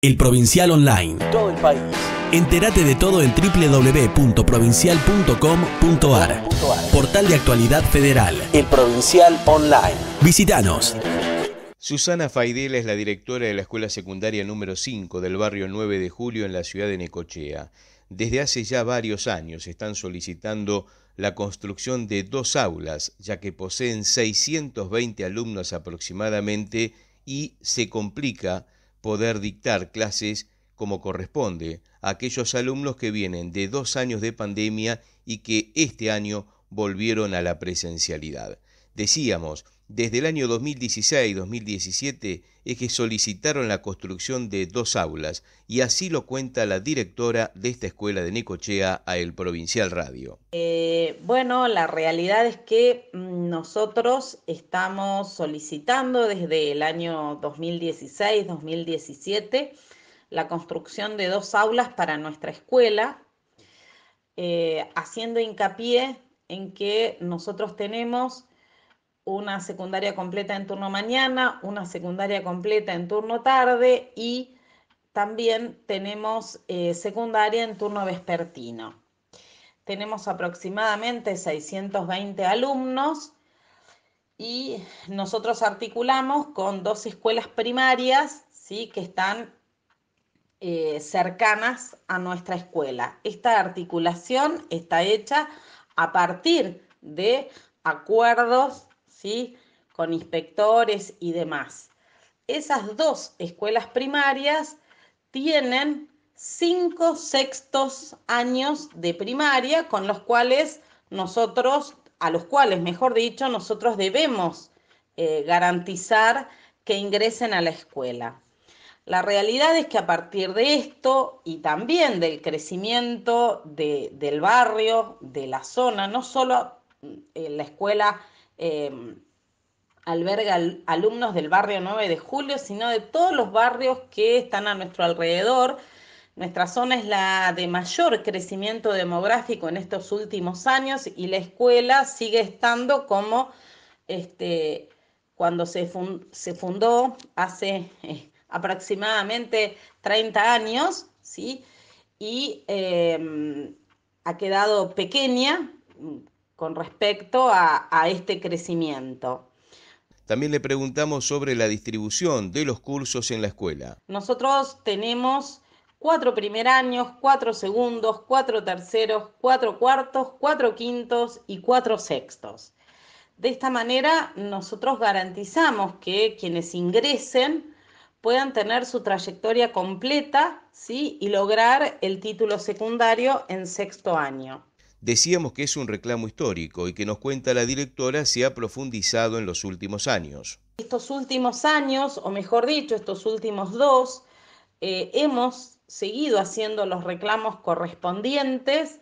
El Provincial Online. Todo el país. Entérate de todo en www.provincial.com.ar. Portal de actualidad federal. El Provincial Online. Visítanos. Susana Faidel es la directora de la Escuela Secundaria número 5 del barrio 9 de Julio en la ciudad de Necochea. Desde hace ya varios años están solicitando la construcción de dos aulas, ya que poseen 620 alumnos aproximadamente y se complica poder dictar clases como corresponde a aquellos alumnos que vienen de dos años de pandemia y que este año volvieron a la presencialidad. Decíamos, desde el año 2016-2017 es que solicitaron la construcción de dos aulas y así lo cuenta la directora de esta escuela de Nicochea a El Provincial Radio. Eh, bueno, la realidad es que mm, nosotros estamos solicitando desde el año 2016-2017 la construcción de dos aulas para nuestra escuela, eh, haciendo hincapié en que nosotros tenemos una secundaria completa en turno mañana, una secundaria completa en turno tarde y también tenemos eh, secundaria en turno vespertino. Tenemos aproximadamente 620 alumnos y nosotros articulamos con dos escuelas primarias ¿sí? que están eh, cercanas a nuestra escuela. Esta articulación está hecha a partir de acuerdos ¿sí? con inspectores y demás. Esas dos escuelas primarias tienen cinco sextos años de primaria con los cuales nosotros, a los cuales, mejor dicho, nosotros debemos eh, garantizar que ingresen a la escuela. La realidad es que a partir de esto y también del crecimiento del barrio, de la zona, no solo mm, la escuela Em, alberga alumnos del barrio 9 de julio, sino de todos los barrios que están a nuestro alrededor. Nuestra zona es la de mayor crecimiento demográfico en estos últimos años y la escuela sigue estando como este, cuando se, fundó hace eh, aproximadamente 30 años, ¿sí? Y em, ha quedado pequeña con respecto a, este crecimiento. También le preguntamos sobre la distribución de los cursos en la escuela. Nosotros tenemos cuatro primer años, cuatro segundos, cuatro terceros, cuatro cuartos, cuatro quintos y cuatro sextos. De esta manera nosotros garantizamos que quienes ingresen puedan tener su trayectoria completa ¿sí? y lograr el título secundario en sexto año. Decíamos que es un reclamo histórico y que nos cuenta la directora se ha profundizado en los últimos años. Estos últimos años, o mejor dicho, estos últimos dos, eh, hemos seguido haciendo los reclamos correspondientes,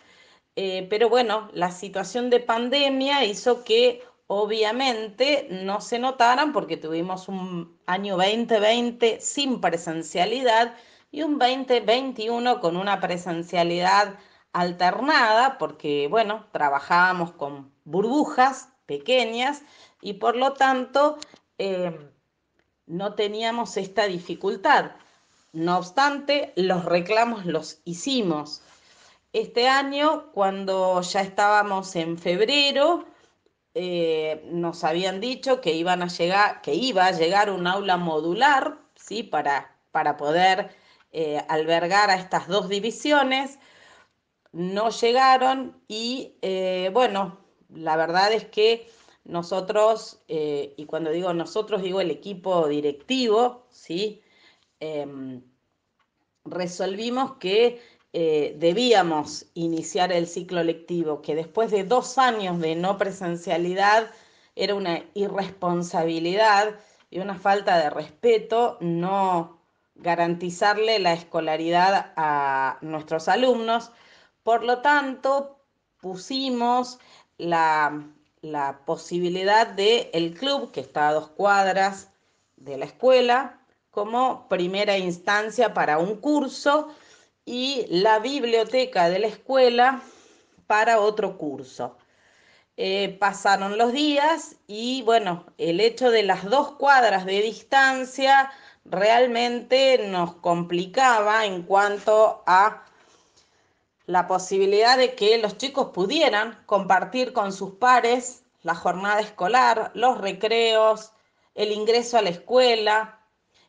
eh, pero bueno, la situación de pandemia hizo que obviamente no se notaran porque tuvimos un año 2020 sin presencialidad y un 2021 con una presencialidad alternada porque, bueno, trabajábamos con burbujas pequeñas y por lo tanto em, no teníamos esta dificultad. No obstante, los reclamos los hicimos. Este año, cuando ya estábamos en febrero, eh, nos habían dicho que iban a llegar, que iba a llegar un aula modular, ¿sí? Para, para poder eh, albergar a estas dos divisiones no llegaron y eh, bueno, la verdad es que nosotros, eh, y cuando digo nosotros, digo el equipo directivo, ¿sí? Em, resolvimos que eh, debíamos iniciar el ciclo lectivo, que después de dos años de no presencialidad era una irresponsabilidad y una falta de respeto no garantizarle la escolaridad a nuestros alumnos por lo tanto, pusimos la, posibilidad del el club, que está a dos cuadras de la escuela, como primera instancia para un curso y la biblioteca de la escuela para otro curso. Eh, pasaron los días y bueno, el hecho de las dos cuadras de distancia realmente nos complicaba en cuanto a la posibilidad de que los chicos pudieran compartir con sus pares la jornada escolar, los recreos, el ingreso a la escuela.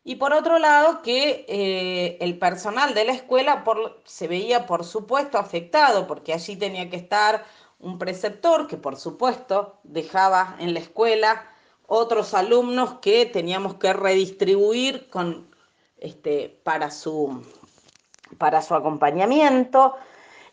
Y por otro lado, que eh, el personal de la escuela se veía, por supuesto, afectado, porque allí tenía que estar un preceptor que, por supuesto, dejaba en la escuela otros alumnos que teníamos que redistribuir este, para su acompañamiento.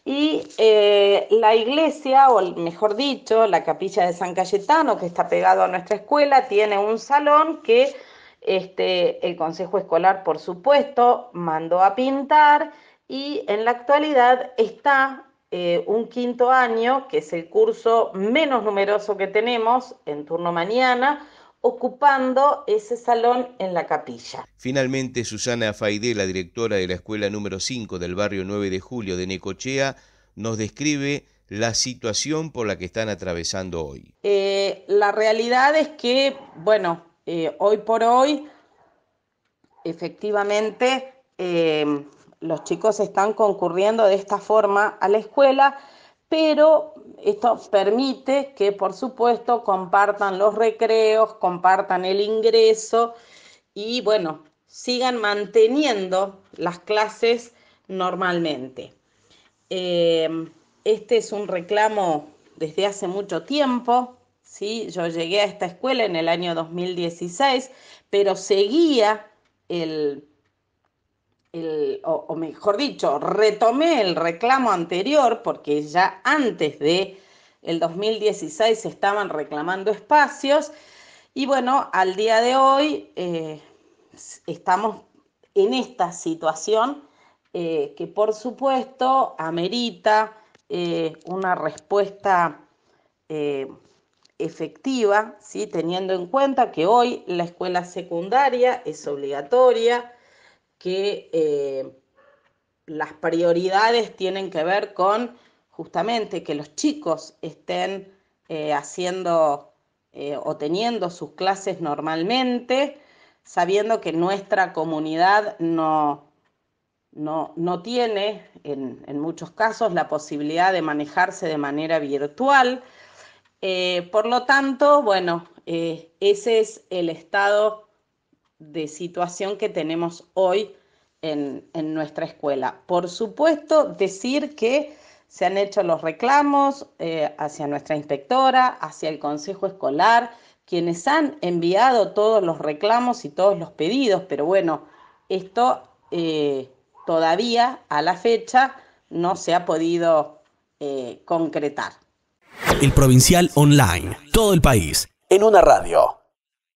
Y eh, la iglesia, o mejor dicho, la capilla de San Cayetano, que está pegado a nuestra escuela, tiene un salón que este, el Consejo Escolar, por supuesto, mandó a pintar y en la actualidad está eh, un quinto año, que es el curso menos numeroso que tenemos en turno mañana, ocupando ese salón en la capilla. Finalmente, Susana Faidé, la directora de la escuela número 5 del barrio 9 de Julio de Necochea, nos describe la situación por la que están atravesando hoy. Eh, la realidad es que, bueno, eh, hoy por hoy, efectivamente, eh, los chicos están concurriendo de esta forma a la escuela, pero esto permite que, por supuesto, compartan los recreos, compartan el ingreso y, bueno, sigan manteniendo las clases normalmente. Em, este es un reclamo desde hace mucho tiempo, ¿sí? Yo llegué a esta escuela en el año 2016, pero seguía el o, mejor dicho, retomé el reclamo anterior porque ya antes de el 2016 se estaban reclamando espacios y bueno, al día de hoy eh, estamos en esta situación eh, que por supuesto amerita eh, una respuesta efectiva, ¿sí? teniendo en cuenta que hoy la escuela secundaria es obligatoria, que eh, las prioridades tienen que ver con justamente que los chicos estén eh, haciendo eh, o teniendo sus clases normalmente, sabiendo que nuestra comunidad no, no, no tiene en, muchos casos la posibilidad de manejarse de manera virtual. por lo tanto, bueno, ese es el estado de situación que tenemos hoy en, nuestra escuela. Por supuesto, decir que se han hecho los reclamos eh, hacia nuestra inspectora, hacia el Consejo Escolar, quienes han enviado todos los reclamos y todos los pedidos, pero bueno, esto eh, todavía a la fecha no se ha podido eh, concretar. El Provincial Online, todo el país, en una radio.